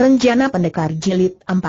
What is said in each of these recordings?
Rencana Pendekar Jilid 4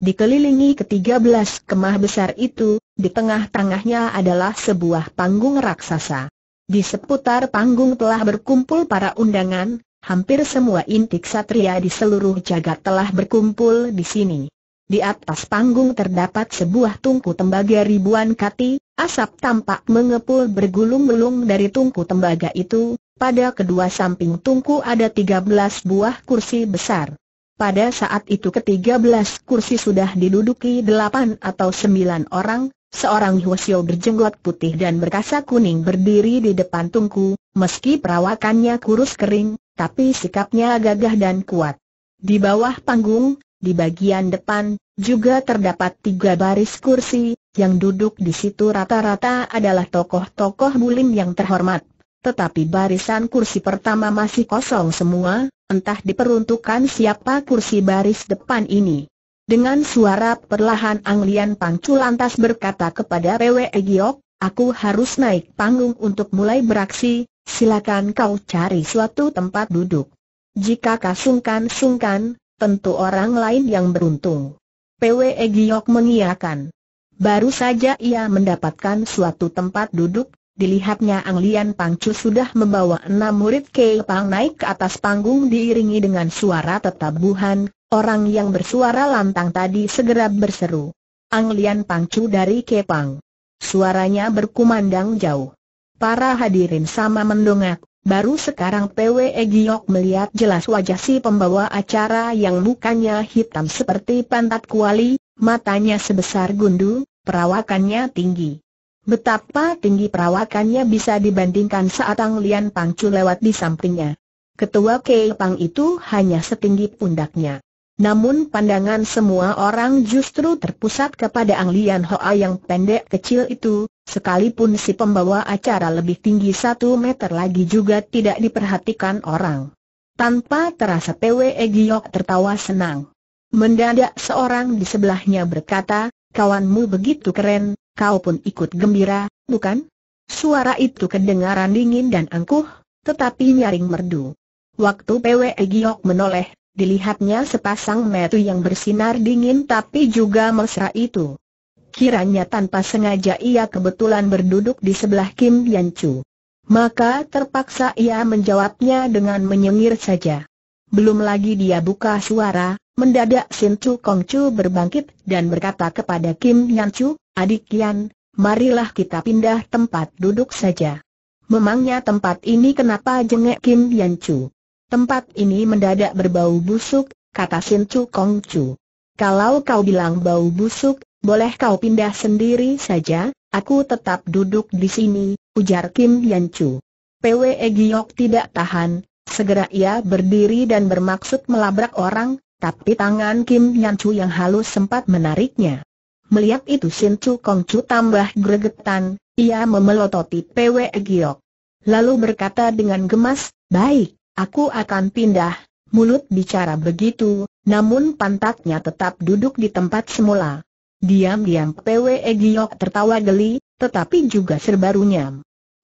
Dikelilingi ke-13 kemah besar itu, di tengah-tengahnya adalah sebuah panggung raksasa. Di seputar panggung telah berkumpul para undangan, hampir semua intik satria di seluruh jagat telah berkumpul di sini. Di atas panggung terdapat sebuah tungku tembaga ribuan kati, asap tampak mengepul bergulung-gulung dari tungku tembaga itu, pada kedua samping tungku ada 13 buah kursi besar. Pada saat itu ketiga belas kursi sudah diduduki delapan atau sembilan orang, seorang Hwasyo berjenggot putih dan berkasa kuning berdiri di depan tungku, meski perawakannya kurus kering, tapi sikapnya gagah dan kuat. Di bawah panggung, di bagian depan, juga terdapat tiga baris kursi, yang duduk di situ rata-rata adalah tokoh-tokoh bulim yang terhormat tetapi barisan kursi pertama masih kosong semua, entah diperuntukkan siapa kursi baris depan ini. Dengan suara perlahan Anglian Lian Pangcu lantas berkata kepada Pwe Giok, aku harus naik panggung untuk mulai beraksi, silakan kau cari suatu tempat duduk. Jika kasungkan-sungkan, tentu orang lain yang beruntung. Pwe Giok mengiakan. Baru saja ia mendapatkan suatu tempat duduk, Dilihatnya Ang Lian Pangcu sudah membawa enam murid Kei Pang naik ke atas panggung diiringi dengan suara tetabuhan, orang yang bersuara lantang tadi segera berseru. Ang Lian Pangcu dari Kei Pang. Suaranya berkumandang jauh. Para hadirin sama mendongak, baru sekarang PWE Giok melihat jelas wajah si pembawa acara yang mukanya hitam seperti pantat kuali, matanya sebesar gundu, perawakannya tinggi. Betapa tinggi perawakannya bisa dibandingkan saat Ang Lian Pangcu lewat di sampingnya. Ketua Kei Pang itu hanya setinggi pundaknya. Namun pandangan semua orang justru terpusat kepada Ang Lian Hoa yang pendek kecil itu, sekalipun si pembawa acara lebih tinggi satu meter lagi juga tidak diperhatikan orang. Tanpa terasa Pwe Giok tertawa senang. Mendadak seorang di sebelahnya berkata, kawanmu begitu keren, kau pun ikut gembira, bukan? Suara itu kedengaran dingin dan angkuh, tetapi nyaring merdu. Waktu PWE Giok menoleh, dilihatnya sepasang metu yang bersinar dingin tapi juga mesra itu. Kiranya tanpa sengaja ia kebetulan berduduk di sebelah Kim Yan Chu. Maka terpaksa ia menjawabnya dengan menyengir saja. Belum lagi dia buka suara, mendadak Sin Chu Kong Chu berbangkit dan berkata kepada Kim Yan Chu, Adik Yan, marilah kita pindah tempat duduk saja. Memangnya tempat ini kenapa jengek Kim Yan Chu? Tempat ini mendadak berbau busuk, kata Sin Chu Kong Chu. Kalau kau bilang bau busuk, boleh kau pindah sendiri saja, aku tetap duduk di sini, ujar Kim Yan Chu. PWE Giok tidak tahan, segera ia berdiri dan bermaksud melabrak orang, tapi tangan Kim Yan Chu yang halus sempat menariknya. Melihat itu Sin Chu Kong Chu tambah gregetan, ia memelototi Pwe Giok. Lalu berkata dengan gemas, baik, aku akan pindah. Mulut bicara begitu, namun pantatnya tetap duduk di tempat semula. Diam-diam Pwe Giok tertawa geli, tetapi juga serbarunya.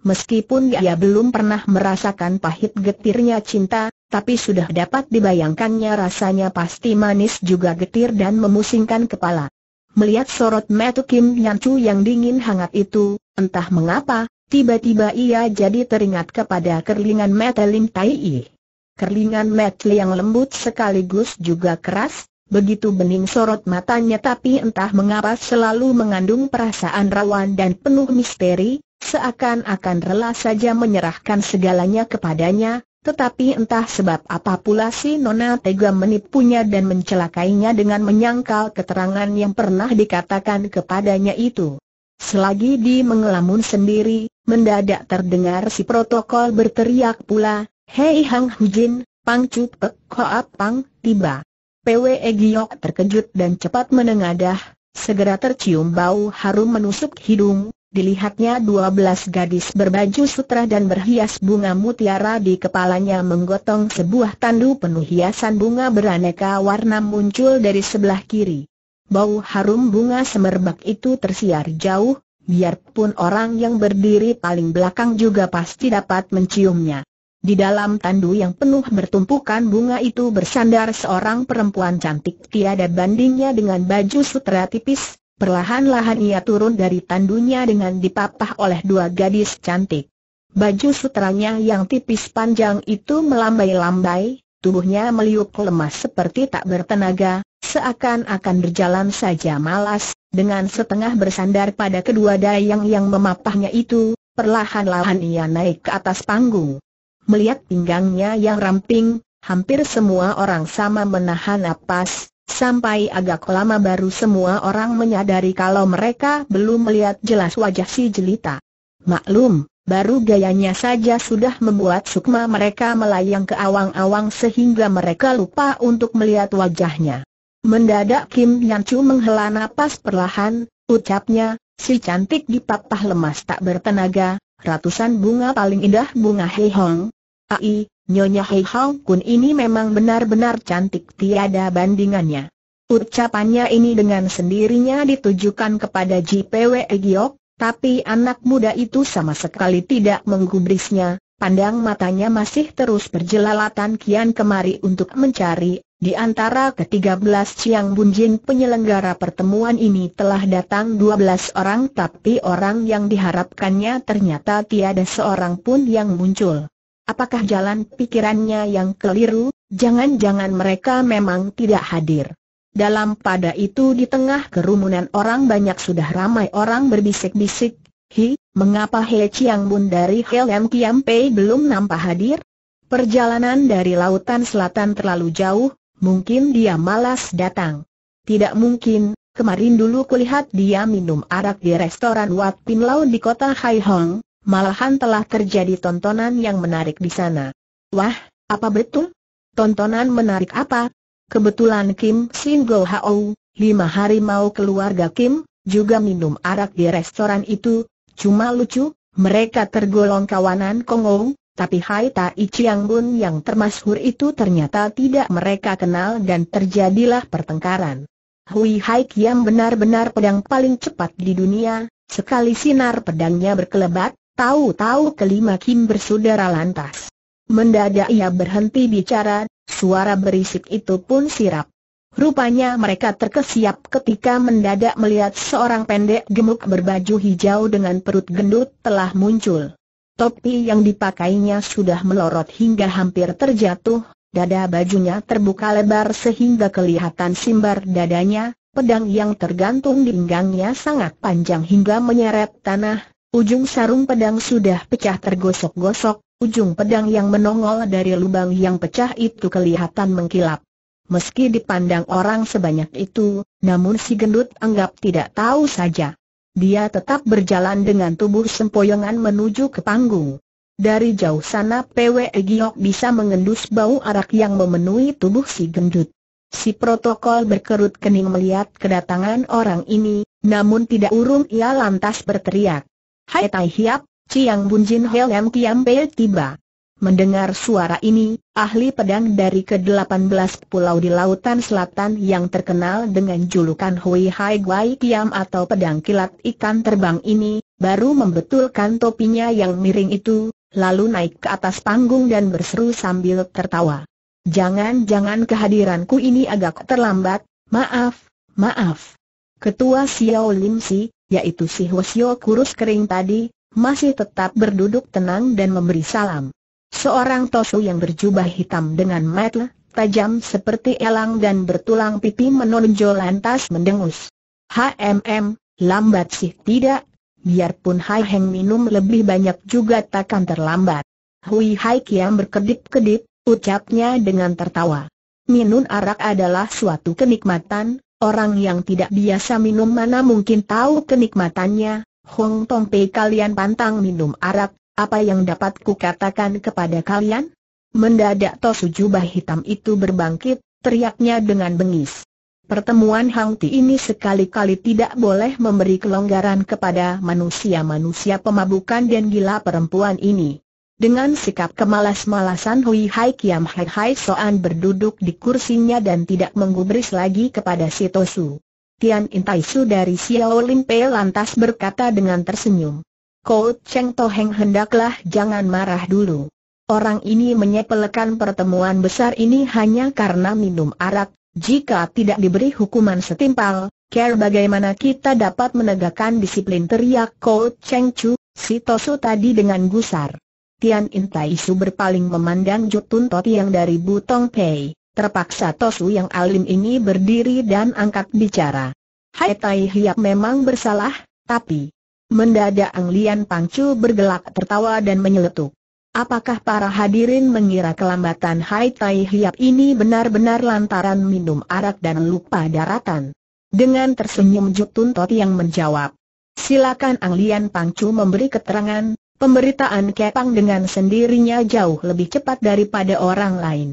Meskipun dia belum pernah merasakan pahit getirnya cinta, tapi sudah dapat dibayangkannya rasanya pasti manis juga getir dan memusingkan kepala. Melihat sorot mata Kim Chu yang dingin hangat itu, entah mengapa, tiba-tiba ia jadi teringat kepada kerlingan metu Lim Tai I. Kerlingan metu yang lembut sekaligus juga keras, begitu bening sorot matanya tapi entah mengapa selalu mengandung perasaan rawan dan penuh misteri, seakan-akan rela saja menyerahkan segalanya kepadanya, tetapi entah sebab apa pula si Nona tega menipunya dan mencelakainya dengan menyangkal keterangan yang pernah dikatakan kepadanya itu. Selagi di mengelamun sendiri, mendadak terdengar si protokol berteriak pula, Hei Hang Hujin, Pang Chu eh, Pek Koap Pang, tiba. PWE Giok terkejut dan cepat menengadah, segera tercium bau harum menusuk hidung, dilihatnya 12 gadis berbaju sutra dan berhias bunga mutiara di kepalanya menggotong sebuah tandu penuh hiasan bunga beraneka warna muncul dari sebelah kiri. Bau harum bunga semerbak itu tersiar jauh, biarpun orang yang berdiri paling belakang juga pasti dapat menciumnya. Di dalam tandu yang penuh bertumpukan bunga itu bersandar seorang perempuan cantik tiada bandingnya dengan baju sutra tipis, Perlahan-lahan ia turun dari tandunya dengan dipapah oleh dua gadis cantik. Baju sutranya yang tipis panjang itu melambai-lambai, tubuhnya meliuk lemas seperti tak bertenaga, seakan-akan berjalan saja malas, dengan setengah bersandar pada kedua dayang yang memapahnya itu, perlahan-lahan ia naik ke atas panggung. Melihat pinggangnya yang ramping, hampir semua orang sama menahan napas, Sampai agak lama baru semua orang menyadari kalau mereka belum melihat jelas wajah si jelita. Maklum, Baru gayanya saja sudah membuat sukma mereka melayang ke awang-awang sehingga mereka lupa untuk melihat wajahnya. Mendadak Kim Yan Chu menghela napas perlahan, ucapnya, si cantik di lemas tak bertenaga, ratusan bunga paling indah bunga Hei Hong. Ai, Nyonya Hei Kun ini memang benar-benar cantik tiada bandingannya. Ucapannya ini dengan sendirinya ditujukan kepada JPW Giok, tapi anak muda itu sama sekali tidak menggubrisnya, pandang matanya masih terus berjelalatan kian kemari untuk mencari, di antara ketiga belas Chiang Bunjin penyelenggara pertemuan ini telah datang dua belas orang tapi orang yang diharapkannya ternyata tiada seorang pun yang muncul. Apakah jalan pikirannya yang keliru? Jangan-jangan mereka memang tidak hadir. Dalam pada itu di tengah kerumunan orang banyak sudah ramai orang berbisik-bisik, Hi, mengapa He Chiang Bun dari Lam Kiam Pei belum nampak hadir? Perjalanan dari lautan selatan terlalu jauh, mungkin dia malas datang. Tidak mungkin, kemarin dulu kulihat dia minum arak di restoran Wat Pin Lau di kota Hai Hong, Malahan telah terjadi tontonan yang menarik di sana. Wah, apa betul? Tontonan menarik apa? Kebetulan Kim Sin Go Hao, lima hari mau keluarga Kim, juga minum arak di restoran itu. Cuma lucu, mereka tergolong kawanan Kongou, tapi Hai Tai Chiang Bun yang termasyhur itu ternyata tidak mereka kenal dan terjadilah pertengkaran. Hui Hai Kiam benar-benar pedang paling cepat di dunia, sekali sinar pedangnya berkelebat, Tahu-tahu kelima Kim bersaudara lantas. Mendadak ia berhenti bicara, suara berisik itu pun sirap. Rupanya mereka terkesiap ketika mendadak melihat seorang pendek gemuk berbaju hijau dengan perut gendut telah muncul. Topi yang dipakainya sudah melorot hingga hampir terjatuh, dada bajunya terbuka lebar sehingga kelihatan simbar dadanya, pedang yang tergantung di pinggangnya sangat panjang hingga menyeret tanah, Ujung sarung pedang sudah pecah tergosok-gosok, ujung pedang yang menongol dari lubang yang pecah itu kelihatan mengkilap. Meski dipandang orang sebanyak itu, namun si gendut anggap tidak tahu saja. Dia tetap berjalan dengan tubuh sempoyongan menuju ke panggung. Dari jauh sana PW Giok bisa mengendus bau arak yang memenuhi tubuh si gendut. Si protokol berkerut kening melihat kedatangan orang ini, namun tidak urung ia lantas berteriak. Hai Tai Hiap, Ciang Bun Jin Helm Kiam Pei tiba. Mendengar suara ini, ahli pedang dari ke-18 pulau di lautan selatan yang terkenal dengan julukan Hui Hai Guai Kiam atau pedang kilat ikan terbang ini, baru membetulkan topinya yang miring itu, lalu naik ke atas panggung dan berseru sambil tertawa. Jangan-jangan kehadiranku ini agak terlambat, maaf, maaf. Ketua Xiao Lim Si, yaitu si Hwasyo kurus kering tadi, masih tetap berduduk tenang dan memberi salam. Seorang tosu yang berjubah hitam dengan metel, tajam seperti elang dan bertulang pipi menonjol lantas mendengus. HMM, lambat sih tidak, biarpun Hai Heng minum lebih banyak juga takkan terlambat. Hui Hai Kiam berkedip-kedip, ucapnya dengan tertawa. Minun arak adalah suatu kenikmatan, Orang yang tidak biasa minum mana mungkin tahu kenikmatannya, Hong Tong Pei kalian pantang minum arak, apa yang dapat kukatakan kepada kalian? Mendadak Tosu jubah hitam itu berbangkit, teriaknya dengan bengis. Pertemuan Hang Ti ini sekali-kali tidak boleh memberi kelonggaran kepada manusia-manusia pemabukan dan gila perempuan ini. Dengan sikap kemalas-malasan Hui Hai Kiam Hai Hai Soan berduduk di kursinya dan tidak menggubris lagi kepada si Tosu. Tian Intai Su dari Xiao Lim Pei lantas berkata dengan tersenyum. Kau Cheng Toheng hendaklah jangan marah dulu. Orang ini menyepelekan pertemuan besar ini hanya karena minum arak, jika tidak diberi hukuman setimpal, care bagaimana kita dapat menegakkan disiplin teriak Kau Cheng Chu, si Tosu tadi dengan gusar. Tian Intai Su berpaling memandang Jutun Toti yang dari Butong Pei. Terpaksa Tosu yang alim ini berdiri dan angkat bicara. Hai Tai Hiap memang bersalah, tapi... Mendadak Ang Lian Pangcu bergelak tertawa dan menyeletuk. Apakah para hadirin mengira kelambatan Hai Tai Hiap ini benar-benar lantaran minum arak dan lupa daratan? Dengan tersenyum Jutun Toti yang menjawab. Silakan Ang Lian Pangcu memberi keterangan, Pemberitaan Kepang dengan sendirinya jauh lebih cepat daripada orang lain.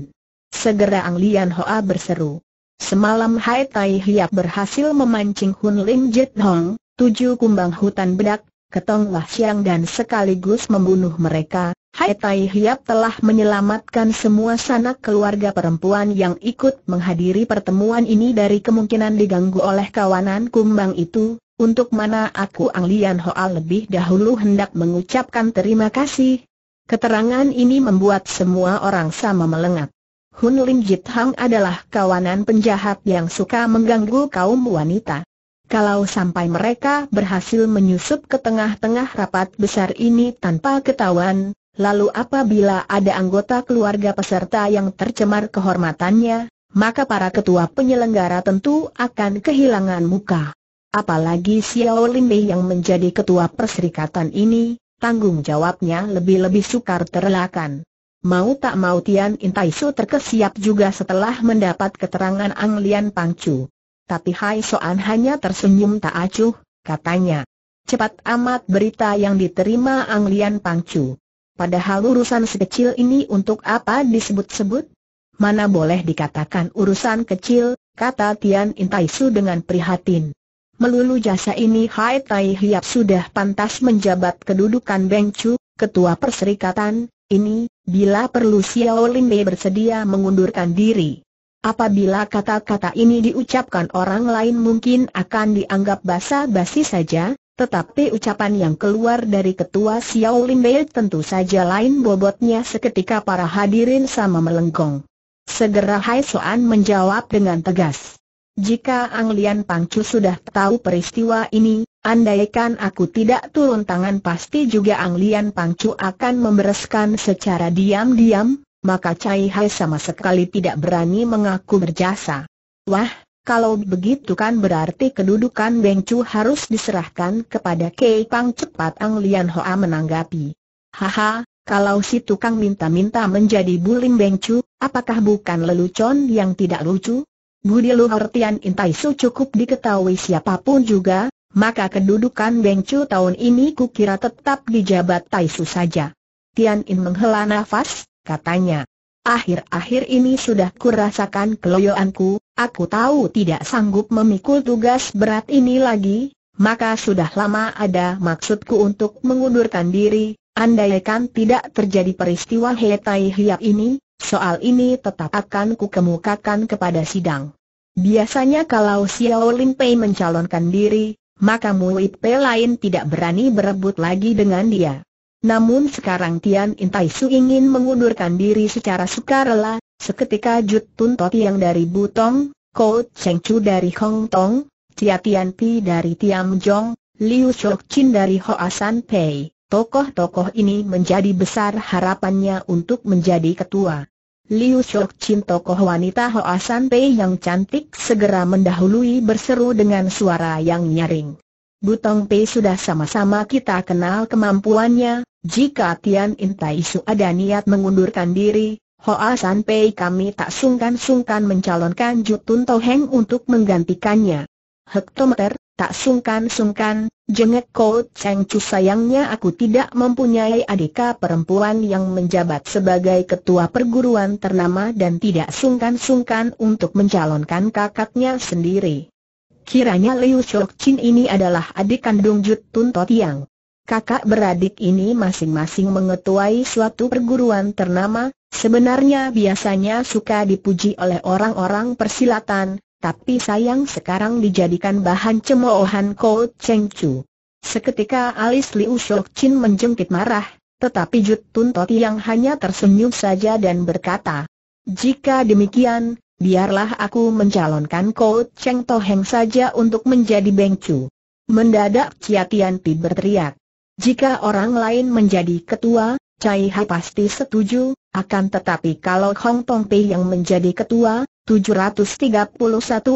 Segera Ang Lian Hoa berseru. Semalam Hai Tai Hiap berhasil memancing Hun Lim Jit Hong, tujuh kumbang hutan bedak, ketonglah siang dan sekaligus membunuh mereka. Hai Tai Hiap telah menyelamatkan semua sanak keluarga perempuan yang ikut menghadiri pertemuan ini dari kemungkinan diganggu oleh kawanan kumbang itu, untuk mana aku Ang Lian Hoa lebih dahulu hendak mengucapkan terima kasih. Keterangan ini membuat semua orang sama melengat. Hun Lim Jit Hang adalah kawanan penjahat yang suka mengganggu kaum wanita. Kalau sampai mereka berhasil menyusup ke tengah-tengah rapat besar ini tanpa ketahuan, lalu apabila ada anggota keluarga peserta yang tercemar kehormatannya, maka para ketua penyelenggara tentu akan kehilangan muka. Apalagi Xiao Bei yang menjadi ketua perserikatan ini, tanggung jawabnya lebih-lebih sukar terelakkan. Mau tak mau Tian Intaisu terkesiap juga setelah mendapat keterangan Ang Lian Pangcu. Tapi Hai Soan hanya tersenyum tak acuh, katanya. Cepat amat berita yang diterima Ang Lian Pangcu. Padahal urusan sekecil ini untuk apa disebut-sebut? Mana boleh dikatakan urusan kecil, kata Tian Intaisu dengan prihatin. Melulu jasa ini Hai Tai Hiap sudah pantas menjabat kedudukan Beng Chu, ketua perserikatan, ini, bila perlu Xiao Linbei bersedia mengundurkan diri. Apabila kata-kata ini diucapkan orang lain mungkin akan dianggap basa-basi saja, tetapi ucapan yang keluar dari ketua Xiao Linbei tentu saja lain bobotnya seketika para hadirin sama melengkong. Segera Hai Soan menjawab dengan tegas. Jika Ang Lian Pangcu sudah tahu peristiwa ini, andaikan aku tidak turun tangan pasti juga Ang Lian Pangcu akan membereskan secara diam-diam, maka Cai Hai sama sekali tidak berani mengaku berjasa. Wah, kalau begitu kan berarti kedudukan Beng Chu harus diserahkan kepada Kei Pang cepat Ang Lian Hoa menanggapi. Haha, kalau si tukang minta-minta menjadi bulim Beng Chu, apakah bukan lelucon yang tidak lucu? Budi Intai Su cukup diketahui siapapun juga, maka kedudukan Beng Chu tahun ini kukira tetap dijabat Taisu saja. Tian In menghela nafas, katanya. Akhir-akhir ini sudah kurasakan keloyoanku, aku tahu tidak sanggup memikul tugas berat ini lagi, maka sudah lama ada maksudku untuk mengundurkan diri, andaikan tidak terjadi peristiwa tai hiap ini, Soal ini tetap akan kukemukakan kepada sidang. Biasanya kalau Xiao Lin Pei mencalonkan diri, maka Mui Pei lain tidak berani berebut lagi dengan dia. Namun sekarang Tian Intai Su ingin mengundurkan diri secara sukarela, seketika Jut Tun Tot yang dari Butong, Ko Cheng Chu dari Hong Tong, Tia Tian Pi dari Tiam Jong, Liu Chok Chin dari Hoa San Pei, Tokoh-tokoh ini menjadi besar harapannya untuk menjadi ketua. Liu Shok Chin tokoh wanita Hoa San Pei yang cantik segera mendahului berseru dengan suara yang nyaring. Butong Pei sudah sama-sama kita kenal kemampuannya, jika Tian Intai Su ada niat mengundurkan diri, Hoa San Pei kami tak sungkan-sungkan mencalonkan Jutun Toheng untuk menggantikannya. Hektometer, tak sungkan-sungkan, Jengek Kau Cheng Chu sayangnya aku tidak mempunyai adika perempuan yang menjabat sebagai ketua perguruan ternama dan tidak sungkan-sungkan untuk mencalonkan kakaknya sendiri. Kiranya Liu Shok Chin ini adalah adik kandung Jut Tun Tiang. Kakak beradik ini masing-masing mengetuai suatu perguruan ternama, sebenarnya biasanya suka dipuji oleh orang-orang persilatan, tapi sayang sekarang dijadikan bahan cemoohan Ko Cheng Chu. Seketika alis Liu Shok Chin menjengkit marah, tetapi Jut Tun Toti yang hanya tersenyum saja dan berkata, Jika demikian, biarlah aku mencalonkan Ko Cheng To Heng saja untuk menjadi Beng Chu. Mendadak Chia Tian Pi berteriak, Jika orang lain menjadi ketua, Cai Hai pasti setuju, akan tetapi kalau Hong Tong Pei yang menjadi ketua, 731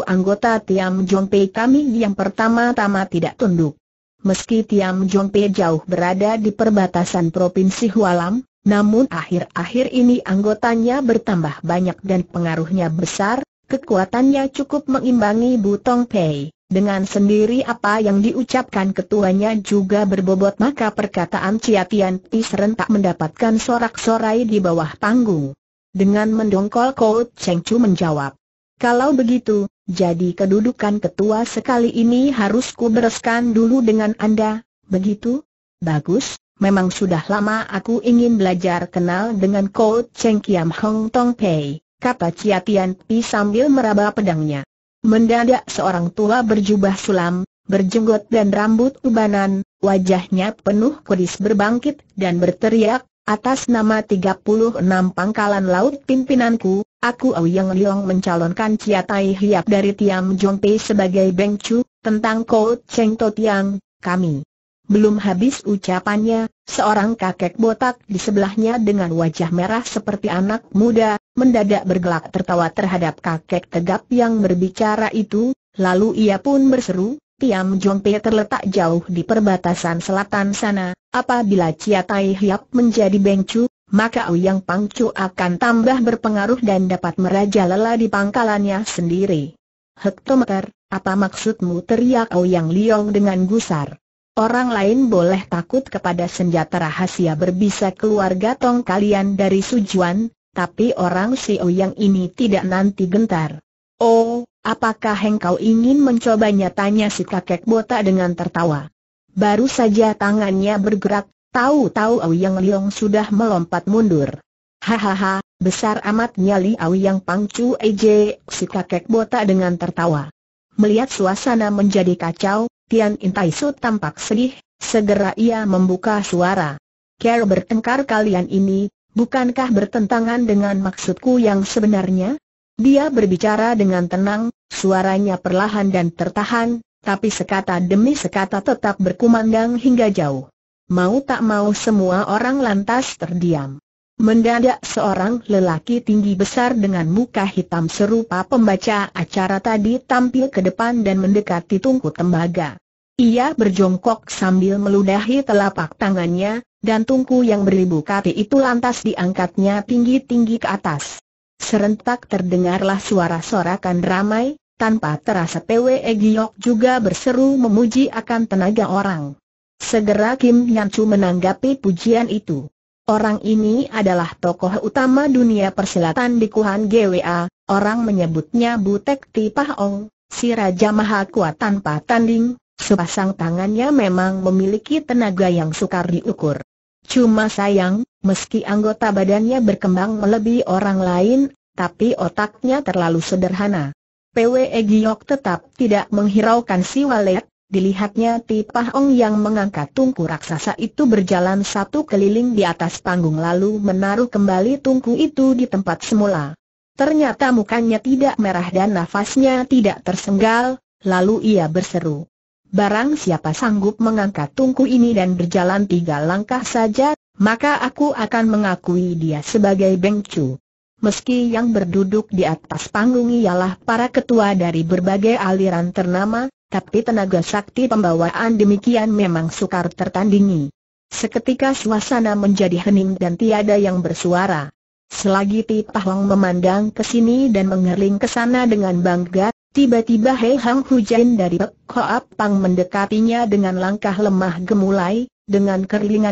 anggota Tiam Pei kami yang pertama-tama tidak tunduk. Meski Tiam Pei jauh berada di perbatasan Provinsi Hualam, namun akhir-akhir ini anggotanya bertambah banyak dan pengaruhnya besar, kekuatannya cukup mengimbangi Butong Pei. Dengan sendiri apa yang diucapkan ketuanya juga berbobot maka perkataan Ciatian Pi serentak mendapatkan sorak-sorai di bawah panggung. Dengan mendongkol Kou Cheng Chu menjawab. Kalau begitu, jadi kedudukan ketua sekali ini harus ku bereskan dulu dengan Anda, begitu? Bagus, memang sudah lama aku ingin belajar kenal dengan Kou Cheng Kiam Hong Tong Pei, kata Chia Tian Pi sambil meraba pedangnya. Mendadak seorang tua berjubah sulam, berjenggot dan rambut ubanan, wajahnya penuh kudis berbangkit dan berteriak, Atas nama 36 pangkalan laut pimpinanku, aku yang Liong mencalonkan Chia Tai Hiap dari Tiam Jongpei sebagai Beng Chu, tentang Kau Cheng To Tiang, kami. Belum habis ucapannya, seorang kakek botak di sebelahnya dengan wajah merah seperti anak muda, mendadak bergelak tertawa terhadap kakek tegap yang berbicara itu, lalu ia pun berseru, Tiam Jompe terletak jauh di perbatasan selatan sana, apabila Chia Tai Hiap menjadi Bengcu, maka Uyang Pangcu akan tambah berpengaruh dan dapat meraja merajalela di pangkalannya sendiri. Hektometer, apa maksudmu teriak Uyang Liong dengan gusar? Orang lain boleh takut kepada senjata rahasia berbisa keluarga tong kalian dari Sujuan, tapi orang si Uyang ini tidak nanti gentar. Oh, Apakah engkau ingin mencobanya? Tanya si kakek botak dengan tertawa. Baru saja tangannya bergerak, tahu-tahu Yang Liong sudah melompat mundur. Hahaha, besar amat nyali Yang Pangcu Eje, si kakek botak dengan tertawa. Melihat suasana menjadi kacau, Tian Intaisu tampak sedih, segera ia membuka suara. Care bertengkar kalian ini, bukankah bertentangan dengan maksudku yang sebenarnya? Dia berbicara dengan tenang, suaranya perlahan dan tertahan, tapi sekata demi sekata tetap berkumandang hingga jauh. Mau tak mau semua orang lantas terdiam. Mendadak seorang lelaki tinggi besar dengan muka hitam serupa pembaca acara tadi tampil ke depan dan mendekati tungku tembaga. Ia berjongkok sambil meludahi telapak tangannya, dan tungku yang beribu kati itu lantas diangkatnya tinggi-tinggi ke atas. Serentak terdengarlah suara sorakan ramai, tanpa terasa PWE Giok juga berseru memuji akan tenaga orang. Segera Kim Nyan Chu menanggapi pujian itu. Orang ini adalah tokoh utama dunia persilatan di Kuhan GWA, orang menyebutnya Butek Tipah Ong, si Raja Maha Kuat tanpa tanding, sepasang tangannya memang memiliki tenaga yang sukar diukur. Cuma sayang, meski anggota badannya berkembang melebihi orang lain, tapi otaknya terlalu sederhana. PWE Giok tetap tidak menghiraukan si walet, dilihatnya Tipah Ong yang mengangkat tungku raksasa itu berjalan satu keliling di atas panggung lalu menaruh kembali tungku itu di tempat semula. Ternyata mukanya tidak merah dan nafasnya tidak tersenggal, lalu ia berseru barang siapa sanggup mengangkat tungku ini dan berjalan tiga langkah saja, maka aku akan mengakui dia sebagai Chu. Meski yang berduduk di atas panggung ialah para ketua dari berbagai aliran ternama, tapi tenaga sakti pembawaan demikian memang sukar tertandingi. Seketika suasana menjadi hening dan tiada yang bersuara. Selagi Ti Pahong memandang ke sini dan mengerling ke sana dengan bangga, Tiba-tiba Hei Hang Hujan dari Pek Pang mendekatinya dengan langkah lemah gemulai, dengan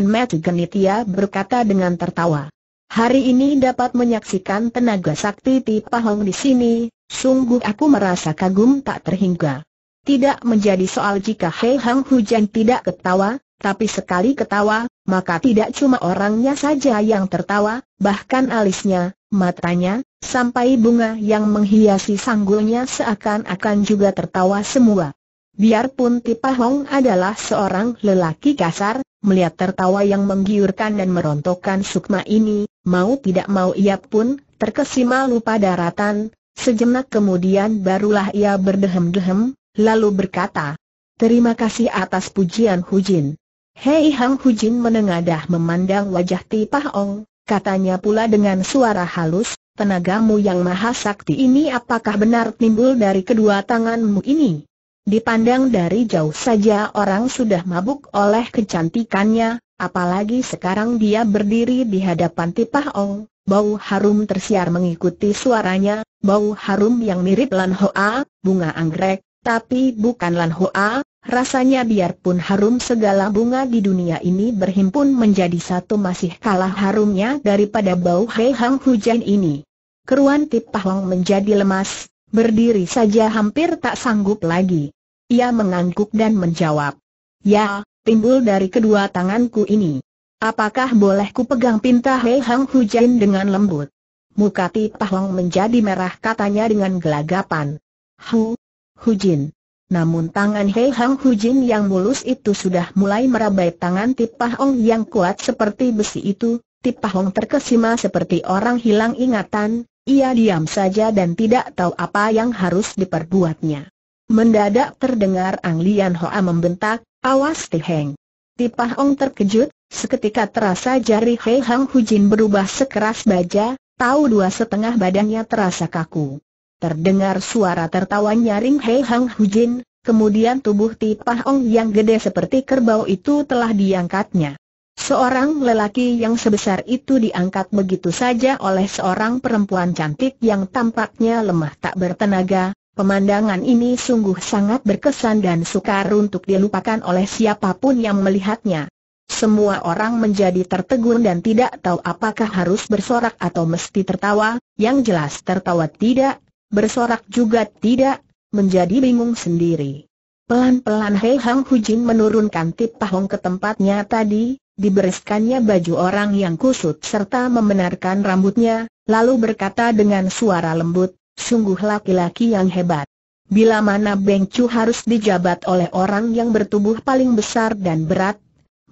metu mata ia berkata dengan tertawa. Hari ini dapat menyaksikan tenaga sakti Ti Pahong di sini, sungguh aku merasa kagum tak terhingga. Tidak menjadi soal jika Hei Hang Hujan tidak ketawa, tapi sekali ketawa, maka tidak cuma orangnya saja yang tertawa, bahkan alisnya, matanya, Sampai bunga yang menghiasi sanggulnya seakan-akan juga tertawa semua. Biarpun Tipa Hong adalah seorang lelaki kasar, melihat tertawa yang menggiurkan dan merontokkan sukma ini, mau tidak mau ia pun terkesima lupa daratan, sejenak kemudian barulah ia berdehem-dehem, lalu berkata, Terima kasih atas pujian Hujin. Hei Hang Hujin menengadah memandang wajah Tipa Hong katanya pula dengan suara halus, tenagamu yang maha sakti ini apakah benar timbul dari kedua tanganmu ini? Dipandang dari jauh saja orang sudah mabuk oleh kecantikannya, apalagi sekarang dia berdiri di hadapan Tipah Ong, bau harum tersiar mengikuti suaranya, bau harum yang mirip Lan Hoa, bunga anggrek, tapi bukan Lan Hoa, Rasanya biarpun harum segala bunga di dunia ini berhimpun menjadi satu masih kalah harumnya daripada bau hei hang hujan ini. Keruan Tip menjadi lemas, berdiri saja hampir tak sanggup lagi. Ia mengangguk dan menjawab, Ya, timbul dari kedua tanganku ini. Apakah boleh ku pegang pinta hei hang hujan dengan lembut? Muka Tip Pahong menjadi merah katanya dengan gelagapan. Hu, Hujin. Namun tangan Hei Hang Hu Jin yang mulus itu sudah mulai merabai tangan Tipah Ong yang kuat seperti besi itu, Tipah Ong terkesima seperti orang hilang ingatan, ia diam saja dan tidak tahu apa yang harus diperbuatnya. Mendadak terdengar Ang Lian Hoa membentak, awas Tiheng. Tipah Ong terkejut, seketika terasa jari Hei Hang Hu Jin berubah sekeras baja, tahu dua setengah badannya terasa kaku. Terdengar suara tertawa nyaring Hei Hang Hujin, kemudian tubuh Pah Ong yang gede seperti kerbau itu telah diangkatnya. Seorang lelaki yang sebesar itu diangkat begitu saja oleh seorang perempuan cantik yang tampaknya lemah tak bertenaga, pemandangan ini sungguh sangat berkesan dan sukar untuk dilupakan oleh siapapun yang melihatnya. Semua orang menjadi tertegun dan tidak tahu apakah harus bersorak atau mesti tertawa, yang jelas tertawa tidak, bersorak juga tidak, menjadi bingung sendiri. Pelan-pelan Hei Hang Hujin menurunkan tip pahong ke tempatnya tadi, dibereskannya baju orang yang kusut serta membenarkan rambutnya, lalu berkata dengan suara lembut, sungguh laki-laki yang hebat. Bila mana Beng Chu harus dijabat oleh orang yang bertubuh paling besar dan berat,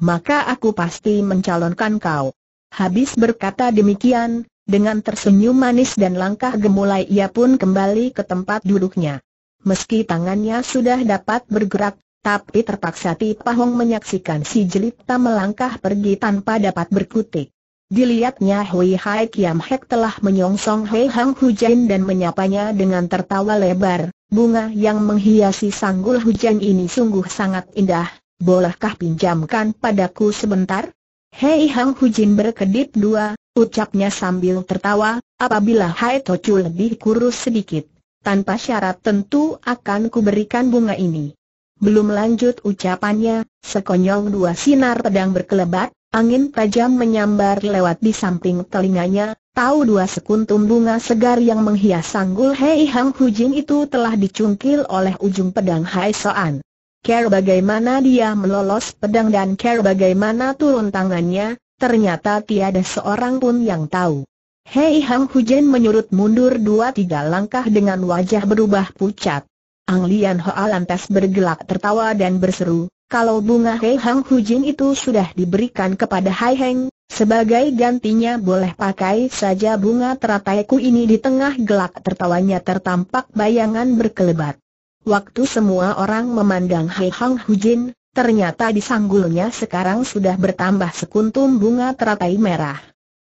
maka aku pasti mencalonkan kau. Habis berkata demikian, dengan tersenyum manis dan langkah gemulai ia pun kembali ke tempat duduknya. Meski tangannya sudah dapat bergerak, tapi terpaksa Ti Pahong menyaksikan si jelita melangkah pergi tanpa dapat berkutik. Dilihatnya Hui Hai Kiam Hek telah menyongsong Hei Hang Hujan dan menyapanya dengan tertawa lebar. Bunga yang menghiasi sanggul hujan ini sungguh sangat indah, bolehkah pinjamkan padaku sebentar? Hei Hang Hujin berkedip dua, Ucapnya sambil tertawa, apabila Hai Tocu lebih kurus sedikit, tanpa syarat tentu akan kuberikan bunga ini. Belum lanjut ucapannya, sekonyong dua sinar pedang berkelebat, angin tajam menyambar lewat di samping telinganya, tahu dua sekuntum bunga segar yang menghias sanggul Hei Hang Hujing itu telah dicungkil oleh ujung pedang Hai Soan. Care bagaimana dia melolos pedang dan care bagaimana turun tangannya, Ternyata tiada seorang pun yang tahu. Hei Hang Hujen menyurut mundur dua tiga langkah dengan wajah berubah pucat. Ang Lian Hoa lantas bergelak tertawa dan berseru, kalau bunga Hei Hang Hujen itu sudah diberikan kepada Hai Heng, sebagai gantinya boleh pakai saja bunga terataiku ini di tengah gelak tertawanya tertampak bayangan berkelebat. Waktu semua orang memandang Hei Hang Hujin, Ternyata di sanggulnya sekarang sudah bertambah sekuntum bunga teratai merah.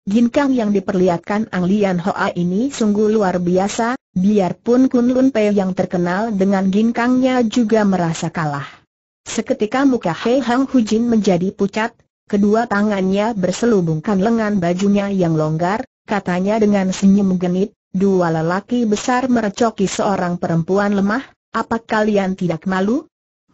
Ginkang yang diperlihatkan Ang Lian Hoa ini sungguh luar biasa, biarpun Kun Lun Pei yang terkenal dengan ginkangnya juga merasa kalah. Seketika muka Hei Hang Hujin menjadi pucat, kedua tangannya berselubungkan lengan bajunya yang longgar, katanya dengan senyum genit, dua lelaki besar merecoki seorang perempuan lemah, apa kalian tidak malu?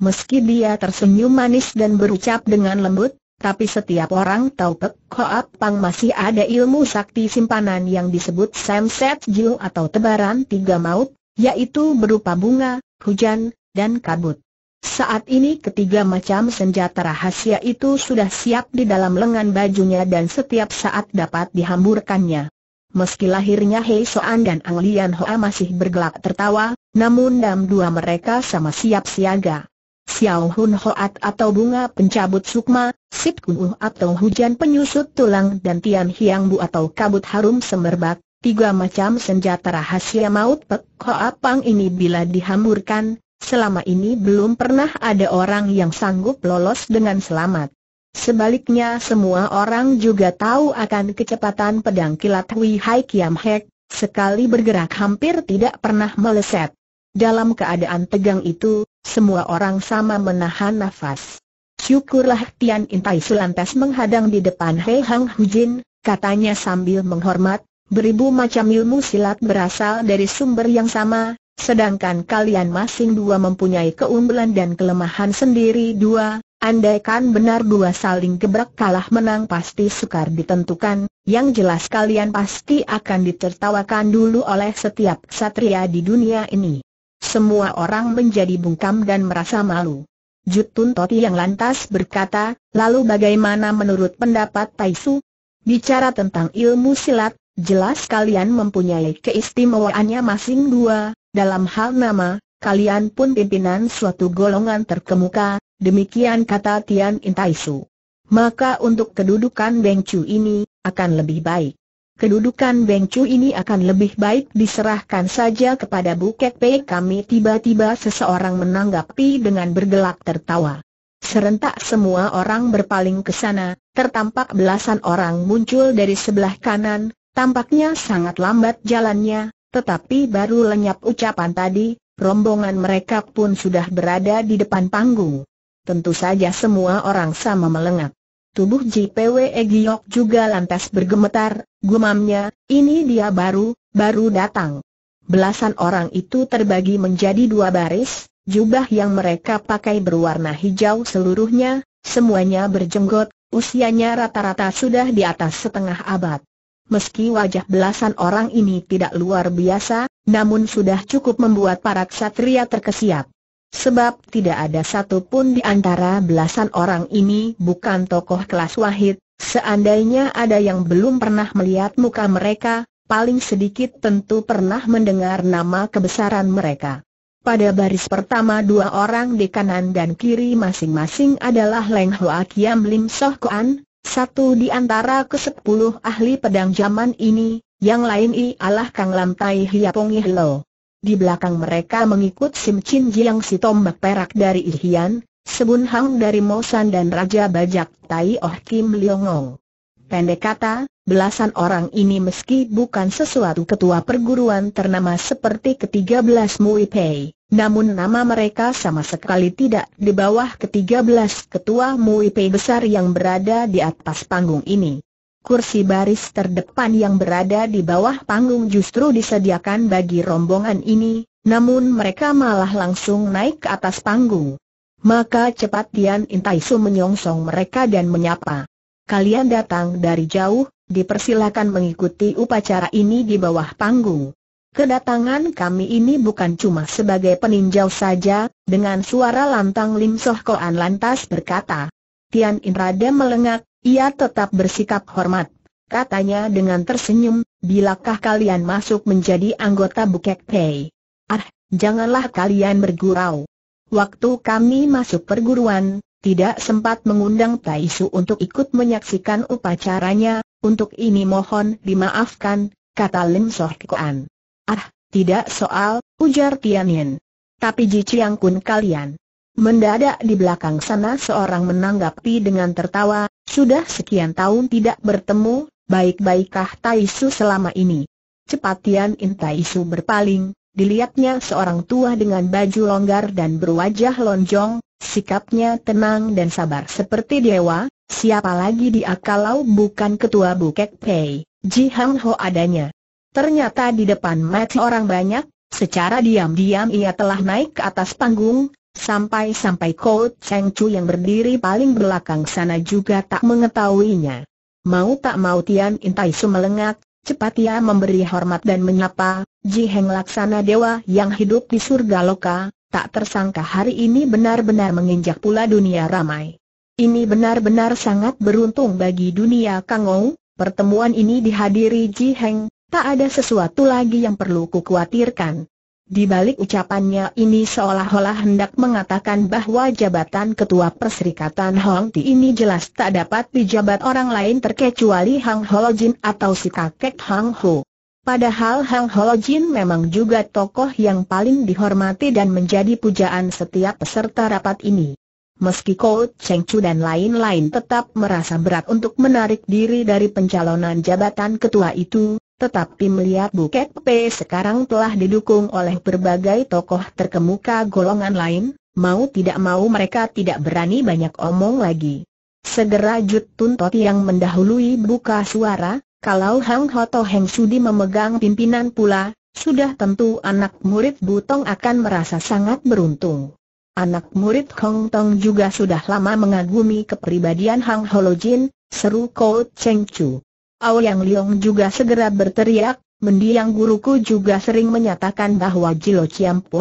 Meski dia tersenyum manis dan berucap dengan lembut, tapi setiap orang tahu Pek Koap Pang masih ada ilmu sakti simpanan yang disebut Samset Jiu atau tebaran tiga maut, yaitu berupa bunga, hujan, dan kabut. Saat ini ketiga macam senjata rahasia itu sudah siap di dalam lengan bajunya dan setiap saat dapat dihamburkannya. Meski lahirnya Hei Soan dan Ang Lian Hoa masih bergelak tertawa, namun dam dua mereka sama siap siaga. Xiao Hun Hoat atau bunga pencabut sukma, Sip Uh atau hujan penyusut tulang dan Tian Hiang Bu atau kabut harum semerbak, tiga macam senjata rahasia maut Pek Hoa ini bila dihamburkan, selama ini belum pernah ada orang yang sanggup lolos dengan selamat. Sebaliknya semua orang juga tahu akan kecepatan pedang kilat Hui Hai Kiam Hek, sekali bergerak hampir tidak pernah meleset. Dalam keadaan tegang itu, semua orang sama menahan nafas. Syukurlah Tian Intai Sulantas menghadang di depan Hei Hang Hujin, katanya sambil menghormat, beribu macam ilmu silat berasal dari sumber yang sama, sedangkan kalian masing dua mempunyai keunggulan dan kelemahan sendiri dua, andaikan benar dua saling gebrak kalah menang pasti sukar ditentukan, yang jelas kalian pasti akan ditertawakan dulu oleh setiap ksatria di dunia ini. Semua orang menjadi bungkam dan merasa malu. Jutun Toti yang lantas berkata, lalu bagaimana menurut pendapat Taisu? Bicara tentang ilmu silat, jelas kalian mempunyai keistimewaannya masing dua, dalam hal nama, kalian pun pimpinan suatu golongan terkemuka, demikian kata Tian In Taisu. Maka untuk kedudukan Beng Chu ini, akan lebih baik kedudukan Beng ini akan lebih baik diserahkan saja kepada Bukek Pei kami tiba-tiba seseorang menanggapi dengan bergelak tertawa. Serentak semua orang berpaling ke sana, tertampak belasan orang muncul dari sebelah kanan, tampaknya sangat lambat jalannya, tetapi baru lenyap ucapan tadi, rombongan mereka pun sudah berada di depan panggung. Tentu saja semua orang sama melengak. Tubuh JPW Giok juga lantas bergemetar, gumamnya, ini dia baru, baru datang. Belasan orang itu terbagi menjadi dua baris, jubah yang mereka pakai berwarna hijau seluruhnya, semuanya berjenggot, usianya rata-rata sudah di atas setengah abad. Meski wajah belasan orang ini tidak luar biasa, namun sudah cukup membuat para ksatria terkesiap. Sebab tidak ada satu pun di antara belasan orang ini bukan tokoh kelas wahid, seandainya ada yang belum pernah melihat muka mereka, paling sedikit tentu pernah mendengar nama kebesaran mereka. Pada baris pertama dua orang di kanan dan kiri masing-masing adalah Leng Hoa Kiam Lim Soh Kuan, satu di antara kesepuluh ahli pedang zaman ini, yang lain ialah Kang Lam Tai Hiapong Lo. Di belakang mereka mengikut Sim Chin Jiang si tombak perak dari Ilhian, Sebun Hang dari Mosan dan Raja Bajak Tai Oh Kim Leongong. Pendek kata, belasan orang ini meski bukan sesuatu ketua perguruan ternama seperti ketiga belas Mui Pei, namun nama mereka sama sekali tidak di bawah ketiga belas ketua Mui Pei besar yang berada di atas panggung ini kursi baris terdepan yang berada di bawah panggung justru disediakan bagi rombongan ini, namun mereka malah langsung naik ke atas panggung. Maka cepat Tian Intaisu menyongsong mereka dan menyapa. Kalian datang dari jauh, dipersilakan mengikuti upacara ini di bawah panggung. Kedatangan kami ini bukan cuma sebagai peninjau saja, dengan suara lantang Lim Soh Koan lantas berkata. Tian Inrada melengak, ia tetap bersikap hormat. Katanya dengan tersenyum, bilakah kalian masuk menjadi anggota Bukek Pei? Ah, janganlah kalian bergurau. Waktu kami masuk perguruan, tidak sempat mengundang Taisu untuk ikut menyaksikan upacaranya, untuk ini mohon dimaafkan, kata Lim Soh Kuan. Ah, tidak soal, ujar Tianin. Tapi Ji Chiang Kun kalian. Mendadak di belakang sana seorang menanggapi dengan tertawa, sudah sekian tahun tidak bertemu, baik-baikkah Tai selama ini? Cepat Tian In Tai berpaling, dilihatnya seorang tua dengan baju longgar dan berwajah lonjong, sikapnya tenang dan sabar seperti dewa, siapa lagi di akalau bukan ketua Bukek Pei, Ji Hang Ho adanya. Ternyata di depan mata orang banyak, Secara diam-diam ia telah naik ke atas panggung, Sampai-sampai Kau Cheng Chu yang berdiri paling belakang sana juga tak mengetahuinya. Mau tak mau Tian Intai melengak, cepat ia memberi hormat dan menyapa, Ji Heng Laksana Dewa yang hidup di surga loka, tak tersangka hari ini benar-benar menginjak pula dunia ramai. Ini benar-benar sangat beruntung bagi dunia Kangou, pertemuan ini dihadiri Ji Heng, tak ada sesuatu lagi yang perlu kukhawatirkan. Di balik ucapannya ini seolah-olah hendak mengatakan bahwa jabatan ketua perserikatan Hong Ti ini jelas tak dapat dijabat orang lain terkecuali Hang Holojin atau si kakek Hang Ho. Padahal Hang Holojin memang juga tokoh yang paling dihormati dan menjadi pujaan setiap peserta rapat ini. Meski Ko Cheng Chu dan lain-lain tetap merasa berat untuk menarik diri dari pencalonan jabatan ketua itu, tetapi melihat Buket P sekarang telah didukung oleh berbagai tokoh terkemuka golongan lain, mau tidak mau mereka tidak berani banyak omong lagi. Segera Jut Tuntot yang mendahului buka suara, kalau Hang Hoto Heng Sudi memegang pimpinan pula, sudah tentu anak murid Butong akan merasa sangat beruntung. Anak murid Hong Tong juga sudah lama mengagumi kepribadian Hang Holojin, seru Ko Cheng Chu. Yang Liong juga segera berteriak, mendiang guruku juga sering menyatakan bahwa Jilo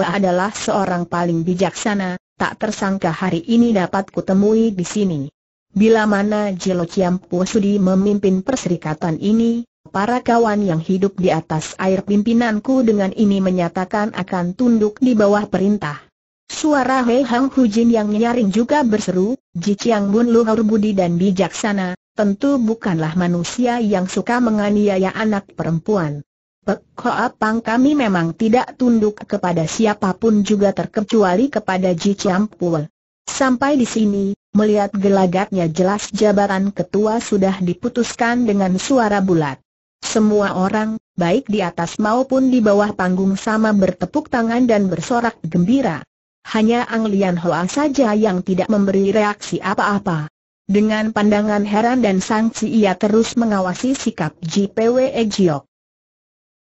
adalah seorang paling bijaksana, tak tersangka hari ini dapat kutemui di sini. Bila mana Jilo Ciampo sudi memimpin perserikatan ini, para kawan yang hidup di atas air pimpinanku dengan ini menyatakan akan tunduk di bawah perintah. Suara Hei Hang Hu Jin yang nyaring juga berseru, Ji Chiang Bun luhur budi dan bijaksana, tentu bukanlah manusia yang suka menganiaya anak perempuan. Pek Hoa kami memang tidak tunduk kepada siapapun juga terkecuali kepada Ji Chiampul. Sampai di sini, melihat gelagatnya jelas jabatan ketua sudah diputuskan dengan suara bulat. Semua orang, baik di atas maupun di bawah panggung sama bertepuk tangan dan bersorak gembira. Hanya Ang Lian Hoa saja yang tidak memberi reaksi apa-apa. Dengan pandangan heran dan sangsi ia terus mengawasi sikap JPW Ejiok.